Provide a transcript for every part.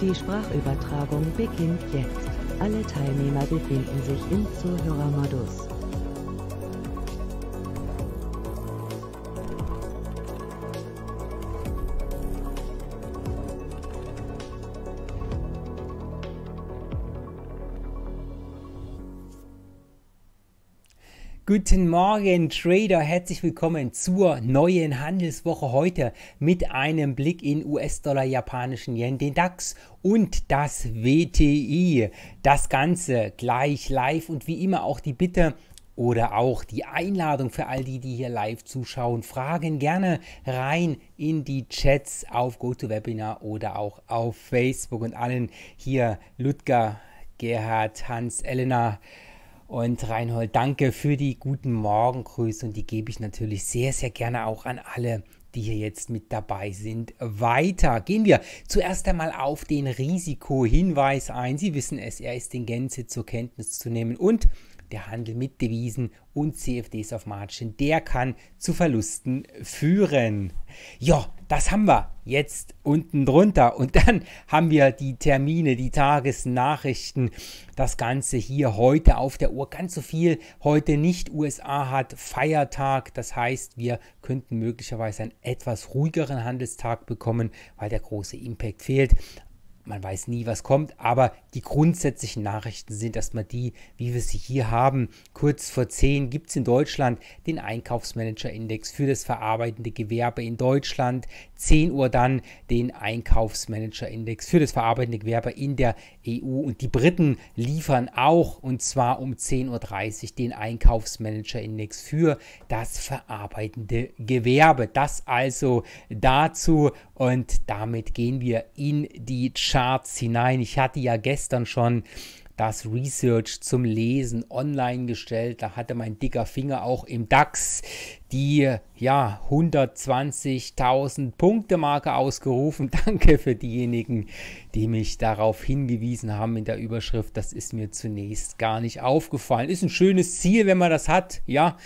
Die Sprachübertragung beginnt jetzt. Alle Teilnehmer befinden sich im Zuhörermodus. Guten Morgen, Trader. Herzlich willkommen zur neuen Handelswoche heute mit einem Blick in US-Dollar, japanischen Yen, den DAX und das WTI. Das Ganze gleich live und wie immer auch die Bitte, oder auch die Einladung für all die, die hier live zuschauen. Fragen gerne rein in die Chats auf GoToWebinar oder auch auf Facebook und allen hier Ludger, Gerhard, Hans, Elena, und Reinhold, danke für die guten Morgengrüße und die gebe ich natürlich sehr, sehr gerne auch an alle, die hier jetzt mit dabei sind, weiter. Gehen wir zuerst einmal auf den Risikohinweis ein. Sie wissen es, er ist in Gänze zur Kenntnis zu nehmen und der Handel mit Devisen und CFDs auf Margin, der kann zu Verlusten führen. Ja, das haben wir jetzt unten drunter. Und dann haben wir die Termine, die Tagesnachrichten, das Ganze hier heute auf der Uhr. Ganz so viel heute nicht. USA hat Feiertag. Das heißt, wir könnten möglicherweise einen etwas ruhigeren Handelstag bekommen, weil der große Impact fehlt man weiß nie, was kommt, aber die grundsätzlichen Nachrichten sind erstmal die, wie wir sie hier haben. Kurz vor 10 gibt es in Deutschland den Einkaufsmanager-Index für das verarbeitende Gewerbe in Deutschland. 10 Uhr dann den Einkaufsmanager-Index für das verarbeitende Gewerbe in der EU. Und die Briten liefern auch, und zwar um 10.30 Uhr, den Einkaufsmanager-Index für das verarbeitende Gewerbe. Das also dazu. Und damit gehen wir in die Charts. Charts hinein. Ich hatte ja gestern schon das Research zum Lesen online gestellt. Da hatte mein dicker Finger auch im DAX die ja 120.000 Punkte Marke ausgerufen. Danke für diejenigen, die mich darauf hingewiesen haben in der Überschrift. Das ist mir zunächst gar nicht aufgefallen. Ist ein schönes Ziel, wenn man das hat. Ja,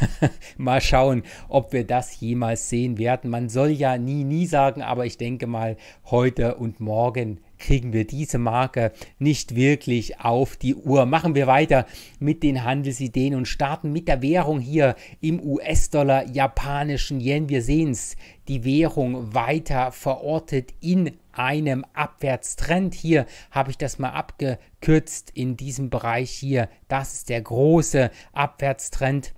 mal schauen, ob wir das jemals sehen werden. Man soll ja nie nie sagen, aber ich denke mal heute und morgen kriegen wir diese Marke nicht wirklich auf die Uhr. Machen wir weiter mit den Handelsideen und starten mit der Währung hier im US-Dollar, japanischen Yen. Wir sehen es, die Währung weiter verortet in einem Abwärtstrend. Hier habe ich das mal abgekürzt in diesem Bereich hier. Das ist der große Abwärtstrend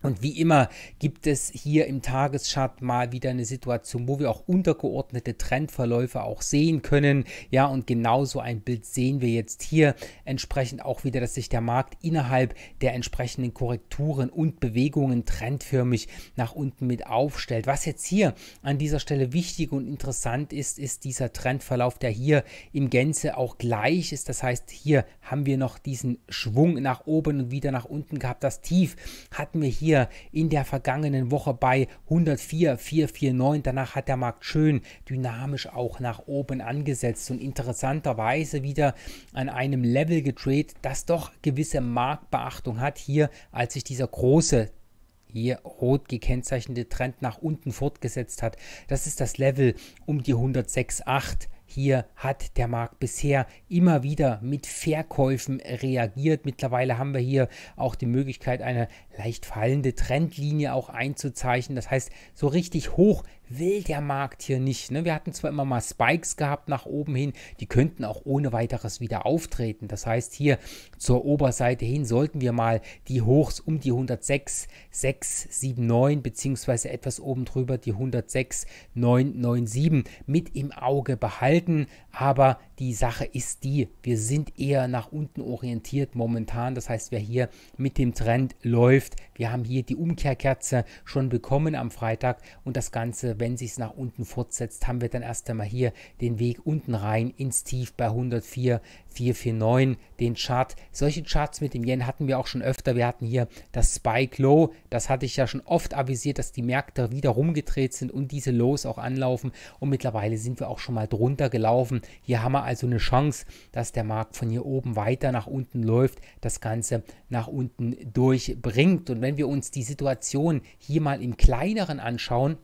und wie immer gibt es hier im Tageschart mal wieder eine Situation, wo wir auch untergeordnete Trendverläufe auch sehen können. Ja, und genauso ein Bild sehen wir jetzt hier entsprechend auch wieder, dass sich der Markt innerhalb der entsprechenden Korrekturen und Bewegungen trendförmig nach unten mit aufstellt. Was jetzt hier an dieser Stelle wichtig und interessant ist, ist dieser Trendverlauf, der hier in Gänze auch gleich ist. Das heißt, hier haben wir noch diesen Schwung nach oben und wieder nach unten gehabt. Das Tief hatten wir hier wieder in der vergangenen Woche bei 104,449. Danach hat der Markt schön dynamisch auch nach oben angesetzt und interessanterweise wieder an einem Level getradet, das doch gewisse Marktbeachtung hat. Hier, als sich dieser große hier rot gekennzeichnete Trend nach unten fortgesetzt hat. Das ist das Level um die 106,8. Hier hat der Markt bisher immer wieder mit Verkäufen reagiert. Mittlerweile haben wir hier auch die Möglichkeit, eine leicht fallende Trendlinie auch einzuzeichnen. Das heißt, so richtig hoch will der Markt hier nicht. Ne? Wir hatten zwar immer mal Spikes gehabt nach oben hin, die könnten auch ohne weiteres wieder auftreten. Das heißt, hier zur Oberseite hin sollten wir mal die Hochs um die 106, 679 beziehungsweise etwas oben drüber die 106, 997 mit im Auge behalten. Aber die Sache ist die, wir sind eher nach unten orientiert momentan. Das heißt, wer hier mit dem Trend läuft, wir haben hier die Umkehrkerze schon bekommen am Freitag und das Ganze, wenn sich es nach unten fortsetzt, haben wir dann erst einmal hier den Weg unten rein ins Tief bei 104, 449 den Chart. Solche Charts mit dem Yen hatten wir auch schon öfter. Wir hatten hier das Spike Low. Das hatte ich ja schon oft avisiert, dass die Märkte wieder rumgedreht sind und diese Lows auch anlaufen. Und mittlerweile sind wir auch schon mal drunter gelaufen. Hier haben wir also eine Chance, dass der Markt von hier oben weiter nach unten läuft, das Ganze nach unten durchbringt. Und wenn wir uns die Situation hier mal im kleineren anschauen,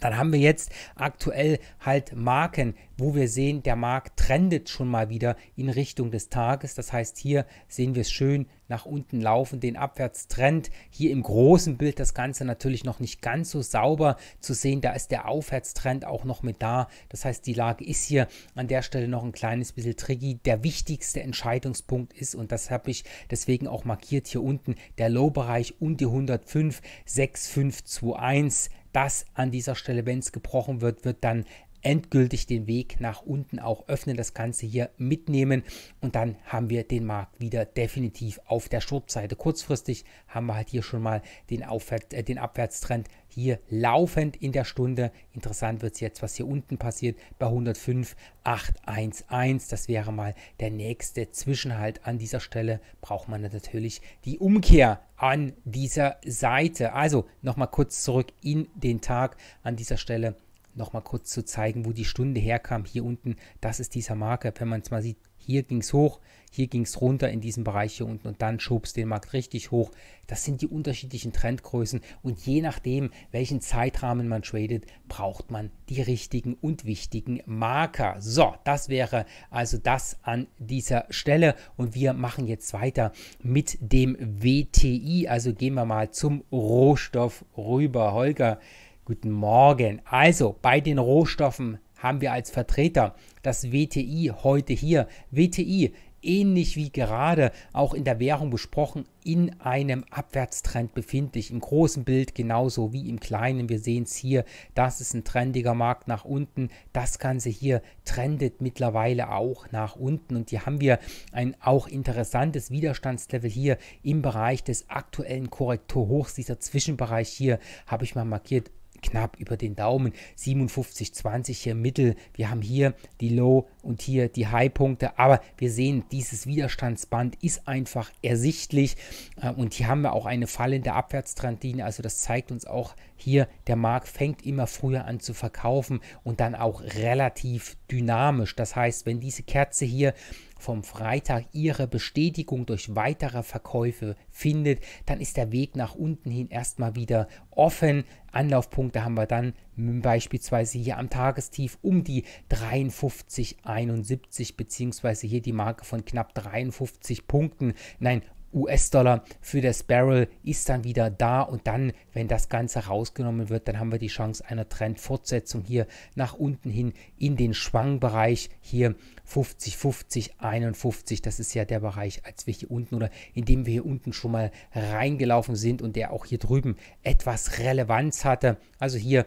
dann haben wir jetzt aktuell halt Marken, wo wir sehen, der Markt trendet schon mal wieder in Richtung des Tages. Das heißt, hier sehen wir es schön nach unten laufen, den Abwärtstrend. Hier im großen Bild das Ganze natürlich noch nicht ganz so sauber zu sehen. Da ist der Aufwärtstrend auch noch mit da. Das heißt, die Lage ist hier an der Stelle noch ein kleines bisschen tricky. Der wichtigste Entscheidungspunkt ist, und das habe ich deswegen auch markiert hier unten, der Low-Bereich und die 105, 6521 das an dieser Stelle, wenn es gebrochen wird, wird dann endgültig den Weg nach unten auch öffnen, das Ganze hier mitnehmen und dann haben wir den Markt wieder definitiv auf der Shortseite. Kurzfristig haben wir halt hier schon mal den, Aufwärts, äh, den Abwärtstrend hier laufend in der Stunde. Interessant wird es jetzt, was hier unten passiert bei 105,811. Das wäre mal der nächste Zwischenhalt an dieser Stelle. Braucht man natürlich die Umkehr an dieser Seite. Also nochmal kurz zurück in den Tag an dieser Stelle nochmal kurz zu zeigen, wo die Stunde herkam. Hier unten, das ist dieser Marker. Wenn man es mal sieht, hier ging es hoch, hier ging es runter in diesem Bereich hier unten und dann schob es den Markt richtig hoch. Das sind die unterschiedlichen Trendgrößen und je nachdem, welchen Zeitrahmen man tradet, braucht man die richtigen und wichtigen Marker. So, das wäre also das an dieser Stelle und wir machen jetzt weiter mit dem WTI. Also gehen wir mal zum Rohstoff rüber. Holger, Guten Morgen. Also bei den Rohstoffen haben wir als Vertreter das WTI heute hier. WTI ähnlich wie gerade auch in der Währung besprochen in einem Abwärtstrend befindlich im großen Bild genauso wie im kleinen. Wir sehen es hier, das ist ein trendiger Markt nach unten. Das ganze hier trendet mittlerweile auch nach unten und hier haben wir ein auch interessantes Widerstandslevel hier im Bereich des aktuellen Korrekturhochs. Dieser Zwischenbereich hier habe ich mal markiert knapp über den Daumen. 57,20 hier Mittel. Wir haben hier die Low und hier die High-Punkte. Aber wir sehen, dieses Widerstandsband ist einfach ersichtlich. Äh, und hier haben wir auch eine fallende Abwärtstrendlinie. Also das zeigt uns auch hier, der Markt fängt immer früher an zu verkaufen und dann auch relativ dynamisch. Das heißt, wenn diese Kerze hier vom Freitag ihre Bestätigung durch weitere Verkäufe findet, dann ist der Weg nach unten hin erstmal wieder offen. Anlaufpunkte haben wir dann beispielsweise hier am Tagestief um die 53,71 bzw. hier die Marke von knapp 53 Punkten. Nein, US-Dollar für das Barrel ist dann wieder da und dann, wenn das Ganze rausgenommen wird, dann haben wir die Chance einer Trendfortsetzung hier nach unten hin in den Schwangbereich hier 50, 50, 51. Das ist ja der Bereich, als wir hier unten oder in dem wir hier unten schon mal reingelaufen sind und der auch hier drüben etwas Relevanz hatte. Also hier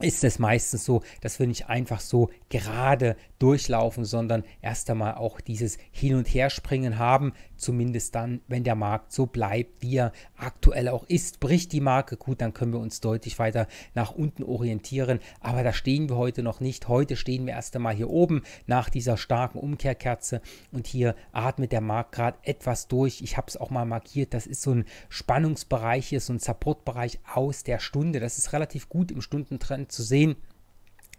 ist es meistens so, dass wir nicht einfach so gerade durchlaufen, sondern erst einmal auch dieses Hin- und Herspringen haben, zumindest dann, wenn der Markt so bleibt, wie er aktuell auch ist. Bricht die Marke gut, dann können wir uns deutlich weiter nach unten orientieren, aber da stehen wir heute noch nicht. Heute stehen wir erst einmal hier oben nach dieser starken Umkehrkerze und hier atmet der Markt gerade etwas durch. Ich habe es auch mal markiert, das ist so ein Spannungsbereich hier, so ein Supportbereich aus der Stunde. Das ist relativ gut im Stundentrend zu sehen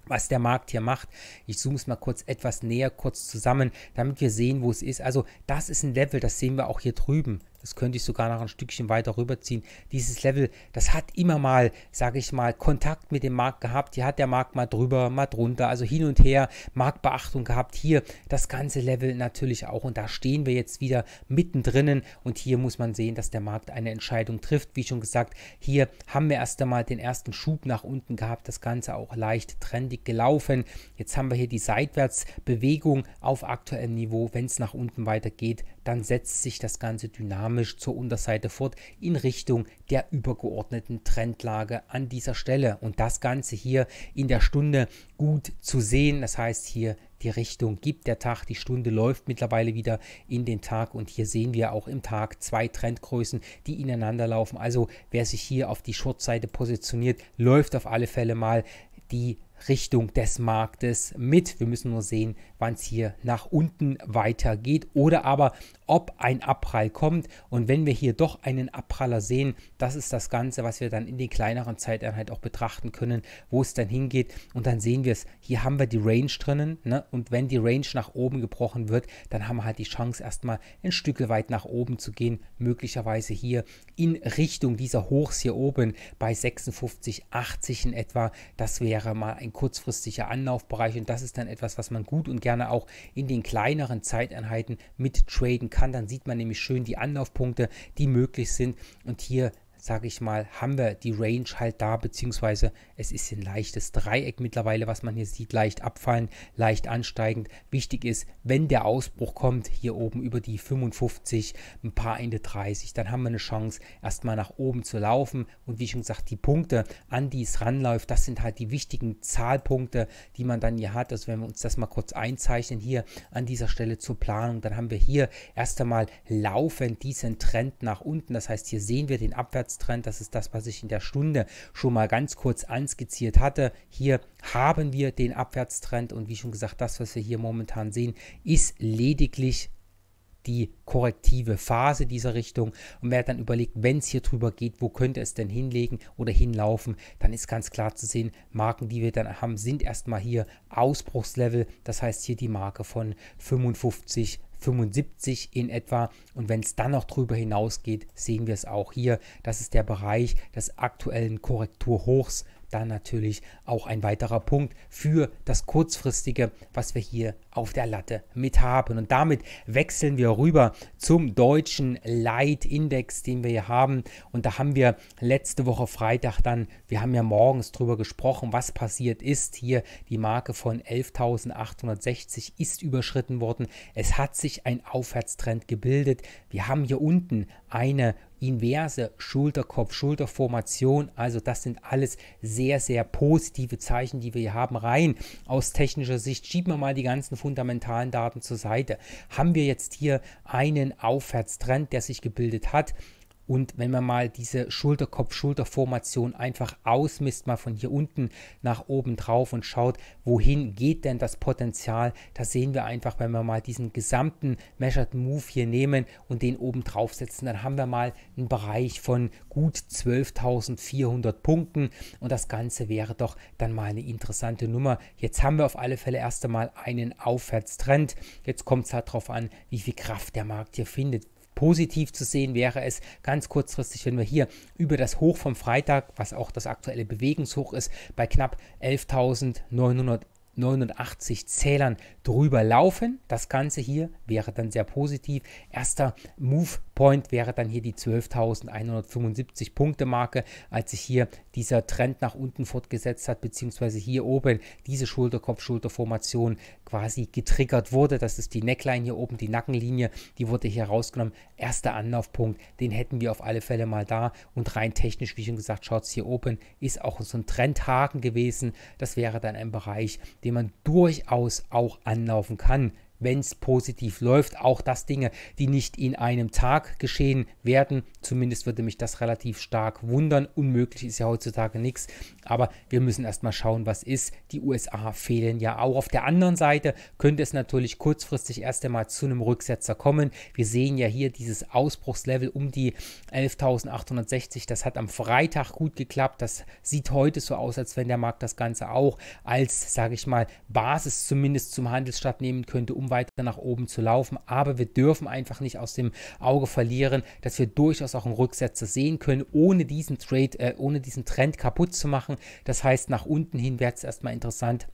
was der Markt hier macht. Ich zoome es mal kurz etwas näher kurz zusammen, damit wir sehen, wo es ist. Also das ist ein Level, das sehen wir auch hier drüben. Das könnte ich sogar noch ein Stückchen weiter rüberziehen. Dieses Level, das hat immer mal, sage ich mal, Kontakt mit dem Markt gehabt. Hier hat der Markt mal drüber, mal drunter, also hin und her, Marktbeachtung gehabt. Hier das ganze Level natürlich auch. Und da stehen wir jetzt wieder mittendrin. Und hier muss man sehen, dass der Markt eine Entscheidung trifft. Wie schon gesagt, hier haben wir erst einmal den ersten Schub nach unten gehabt. Das Ganze auch leicht trendig gelaufen. Jetzt haben wir hier die Seitwärtsbewegung auf aktuellem Niveau. Wenn es nach unten weitergeht, dann setzt sich das Ganze dynamisch zur Unterseite fort in Richtung der übergeordneten Trendlage an dieser Stelle. Und das Ganze hier in der Stunde gut zu sehen. Das heißt, hier die Richtung gibt der Tag, die Stunde läuft mittlerweile wieder in den Tag und hier sehen wir auch im Tag zwei Trendgrößen, die ineinander laufen. Also wer sich hier auf die Shortseite positioniert, läuft auf alle Fälle mal die Richtung des Marktes mit. Wir müssen nur sehen, wann es hier nach unten weitergeht oder aber ob ein Abprall kommt. Und wenn wir hier doch einen Abpraller sehen, das ist das Ganze, was wir dann in den kleineren Zeiteinheiten auch betrachten können, wo es dann hingeht. Und dann sehen wir es, hier haben wir die Range drinnen. Ne? Und wenn die Range nach oben gebrochen wird, dann haben wir halt die Chance, erstmal ein Stück weit nach oben zu gehen. Möglicherweise hier in Richtung dieser Hochs hier oben bei 56, 80 in etwa. Das wäre mal ein kurzfristiger Anlaufbereich. Und das ist dann etwas, was man gut und gerne auch in den kleineren Zeiteinheiten mit traden kann kann. Dann sieht man nämlich schön die Anlaufpunkte, die möglich sind. Und hier sage ich mal, haben wir die Range halt da, beziehungsweise es ist ein leichtes Dreieck mittlerweile, was man hier sieht, leicht abfallend, leicht ansteigend. Wichtig ist, wenn der Ausbruch kommt, hier oben über die 55, ein paar Ende 30, dann haben wir eine Chance, erstmal nach oben zu laufen. Und wie schon gesagt, die Punkte, an die es ranläuft, das sind halt die wichtigen Zahlpunkte, die man dann hier hat. Also wenn wir uns das mal kurz einzeichnen, hier an dieser Stelle zur Planung, dann haben wir hier erst einmal laufend diesen Trend nach unten. Das heißt, hier sehen wir den Abwärts Abwärtstrend. Das ist das, was ich in der Stunde schon mal ganz kurz anskizziert hatte. Hier haben wir den Abwärtstrend und wie schon gesagt, das, was wir hier momentan sehen, ist lediglich die korrektive Phase dieser Richtung. Und wer dann überlegt, wenn es hier drüber geht, wo könnte es denn hinlegen oder hinlaufen, dann ist ganz klar zu sehen, Marken, die wir dann haben, sind erstmal hier Ausbruchslevel. Das heißt hier die Marke von 55 75 in etwa. Und wenn es dann noch drüber hinausgeht, sehen wir es auch hier. Das ist der Bereich des aktuellen Korrekturhochs dann natürlich auch ein weiterer Punkt für das kurzfristige, was wir hier auf der Latte mit haben. Und damit wechseln wir rüber zum deutschen Leitindex, den wir hier haben. Und da haben wir letzte Woche Freitag dann, wir haben ja morgens drüber gesprochen, was passiert ist. Hier die Marke von 11.860 ist überschritten worden. Es hat sich ein Aufwärtstrend gebildet. Wir haben hier unten eine inverse Schulterkopf-Schulterformation. Also das sind alles sehr, sehr positive Zeichen, die wir hier haben. Rein aus technischer Sicht schieben wir mal die ganzen fundamentalen Daten zur Seite. Haben wir jetzt hier einen Aufwärtstrend, der sich gebildet hat? Und wenn man mal diese Schulterkopf-Schulter-Formation einfach ausmisst, mal von hier unten nach oben drauf und schaut, wohin geht denn das Potenzial, da sehen wir einfach, wenn wir mal diesen gesamten Measured Move hier nehmen und den oben drauf setzen, dann haben wir mal einen Bereich von gut 12.400 Punkten und das Ganze wäre doch dann mal eine interessante Nummer. Jetzt haben wir auf alle Fälle erst einmal einen Aufwärtstrend. Jetzt kommt es halt darauf an, wie viel Kraft der Markt hier findet. Positiv zu sehen wäre es ganz kurzfristig, wenn wir hier über das Hoch vom Freitag, was auch das aktuelle Bewegungshoch ist, bei knapp 11.900 89 Zählern drüber laufen. Das Ganze hier wäre dann sehr positiv. Erster Move Point wäre dann hier die 12.175 Punkte Marke, als sich hier dieser Trend nach unten fortgesetzt hat, beziehungsweise hier oben diese Schulterkopf-Schulterformation quasi getriggert wurde. Das ist die Neckline hier oben, die Nackenlinie, die wurde hier rausgenommen. Erster Anlaufpunkt, den hätten wir auf alle Fälle mal da. Und rein technisch, wie schon gesagt, schaut es hier oben, ist auch so ein Trendhaken gewesen. Das wäre dann ein Bereich, den den man durchaus auch anlaufen kann, wenn es positiv läuft. Auch das Dinge, die nicht in einem Tag geschehen werden. Zumindest würde mich das relativ stark wundern. Unmöglich ist ja heutzutage nichts. Aber wir müssen erstmal schauen, was ist. Die USA fehlen ja auch. Auf der anderen Seite könnte es natürlich kurzfristig erst einmal zu einem Rücksetzer kommen. Wir sehen ja hier dieses Ausbruchslevel um die 11.860. Das hat am Freitag gut geklappt. Das sieht heute so aus, als wenn der Markt das Ganze auch als, sage ich mal, Basis zumindest zum Handelsstart nehmen könnte, um um weiter nach oben zu laufen. Aber wir dürfen einfach nicht aus dem Auge verlieren, dass wir durchaus auch einen Rücksetzer sehen können, ohne diesen Trade, äh, ohne diesen Trend kaputt zu machen. Das heißt, nach unten hin wäre es erstmal interessant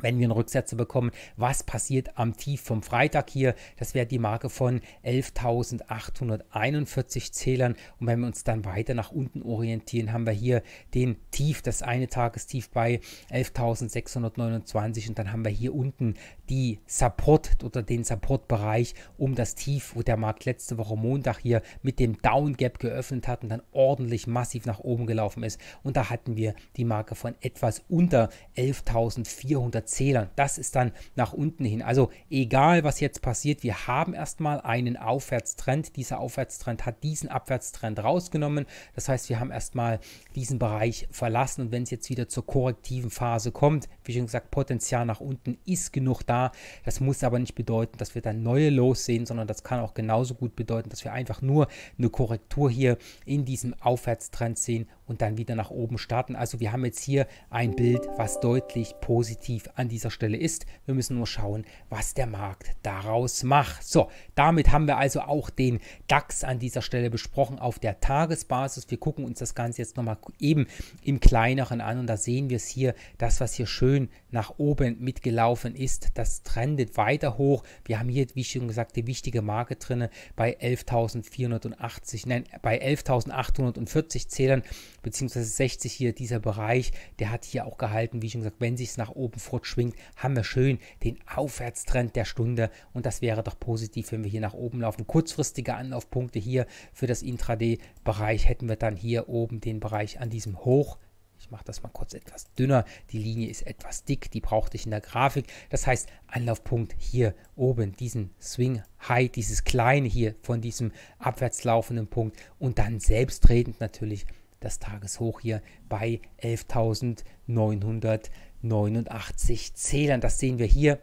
wenn wir einen Rücksetzer bekommen, was passiert am Tief vom Freitag hier? Das wäre die Marke von 11.841 Zählern. Und wenn wir uns dann weiter nach unten orientieren, haben wir hier den Tief, das eine Tagestief bei 11.629. Und dann haben wir hier unten die Support oder den Supportbereich um das Tief, wo der Markt letzte Woche Montag hier mit dem Down Gap geöffnet hat und dann ordentlich massiv nach oben gelaufen ist. Und da hatten wir die Marke von etwas unter 11.400. Zählern. Das ist dann nach unten hin. Also egal, was jetzt passiert, wir haben erstmal einen Aufwärtstrend. Dieser Aufwärtstrend hat diesen Abwärtstrend rausgenommen. Das heißt, wir haben erstmal diesen Bereich verlassen und wenn es jetzt wieder zur korrektiven Phase kommt, wie schon gesagt, Potenzial nach unten ist genug da. Das muss aber nicht bedeuten, dass wir dann neue Los sehen, sondern das kann auch genauso gut bedeuten, dass wir einfach nur eine Korrektur hier in diesem Aufwärtstrend sehen, und dann wieder nach oben starten. Also wir haben jetzt hier ein Bild, was deutlich positiv an dieser Stelle ist. Wir müssen nur schauen, was der Markt daraus macht. So, damit haben wir also auch den DAX an dieser Stelle besprochen auf der Tagesbasis. Wir gucken uns das Ganze jetzt nochmal eben im kleineren an und da sehen wir es hier, das, was hier schön nach oben mitgelaufen ist, das trendet weiter hoch. Wir haben hier, wie schon gesagt, die wichtige Marke drin bei 11.480, nein, bei 11.840 Zählern beziehungsweise 60 hier, dieser Bereich, der hat hier auch gehalten, wie schon gesagt, wenn sich es nach oben fortschwingt, haben wir schön den Aufwärtstrend der Stunde und das wäre doch positiv, wenn wir hier nach oben laufen. Kurzfristige Anlaufpunkte hier für das Intraday-Bereich hätten wir dann hier oben den Bereich an diesem Hoch, ich mache das mal kurz etwas dünner. Die Linie ist etwas dick, die brauchte ich in der Grafik. Das heißt, Anlaufpunkt hier oben, diesen Swing High, dieses kleine hier von diesem abwärts laufenden Punkt und dann selbstredend natürlich das Tageshoch hier bei 11.989 Zählern. Das sehen wir hier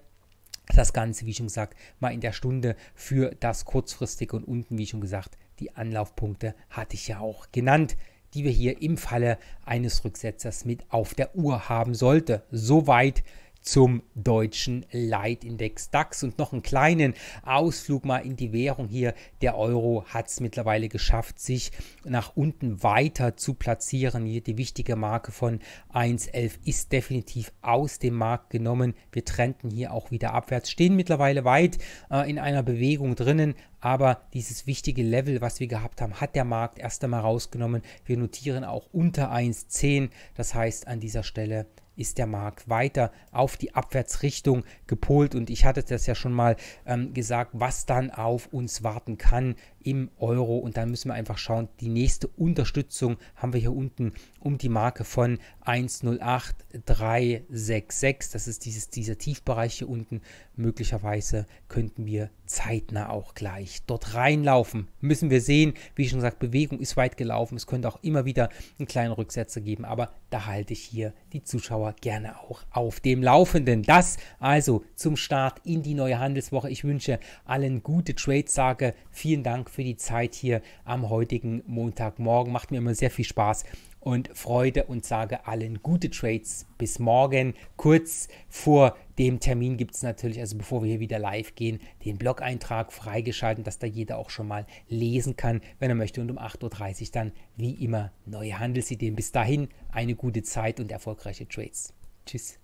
das Ganze, wie schon gesagt, mal in der Stunde für das kurzfristige und unten, wie schon gesagt, die Anlaufpunkte hatte ich ja auch genannt, die wir hier im Falle eines Rücksetzers mit auf der Uhr haben sollte. Soweit zum deutschen Leitindex DAX. Und noch einen kleinen Ausflug mal in die Währung hier. Der Euro hat es mittlerweile geschafft, sich nach unten weiter zu platzieren. Hier die wichtige Marke von 1,11 ist definitiv aus dem Markt genommen. Wir trennten hier auch wieder abwärts, stehen mittlerweile weit äh, in einer Bewegung drinnen. Aber dieses wichtige Level, was wir gehabt haben, hat der Markt erst einmal rausgenommen. Wir notieren auch unter 1,10. Das heißt, an dieser Stelle ist der Markt weiter auf die Abwärtsrichtung gepolt. Und ich hatte das ja schon mal ähm, gesagt, was dann auf uns warten kann, im Euro. Und dann müssen wir einfach schauen, die nächste Unterstützung haben wir hier unten um die Marke von 108,366. Das ist dieses, dieser Tiefbereich hier unten. Möglicherweise könnten wir zeitnah auch gleich dort reinlaufen. Müssen wir sehen. Wie schon gesagt, Bewegung ist weit gelaufen. Es könnte auch immer wieder einen kleinen Rücksetzer geben. Aber da halte ich hier die Zuschauer gerne auch auf dem Laufenden. Das also zum Start in die neue Handelswoche. Ich wünsche allen gute Trades, sage vielen Dank für die Zeit hier am heutigen Montagmorgen. Macht mir immer sehr viel Spaß und Freude und sage allen gute Trades bis morgen. Kurz vor dem Termin gibt es natürlich, also bevor wir hier wieder live gehen, den Blog-Eintrag freigeschalten, dass da jeder auch schon mal lesen kann, wenn er möchte. Und um 8.30 Uhr dann wie immer neue Handelsideen. Bis dahin eine gute Zeit und erfolgreiche Trades. Tschüss.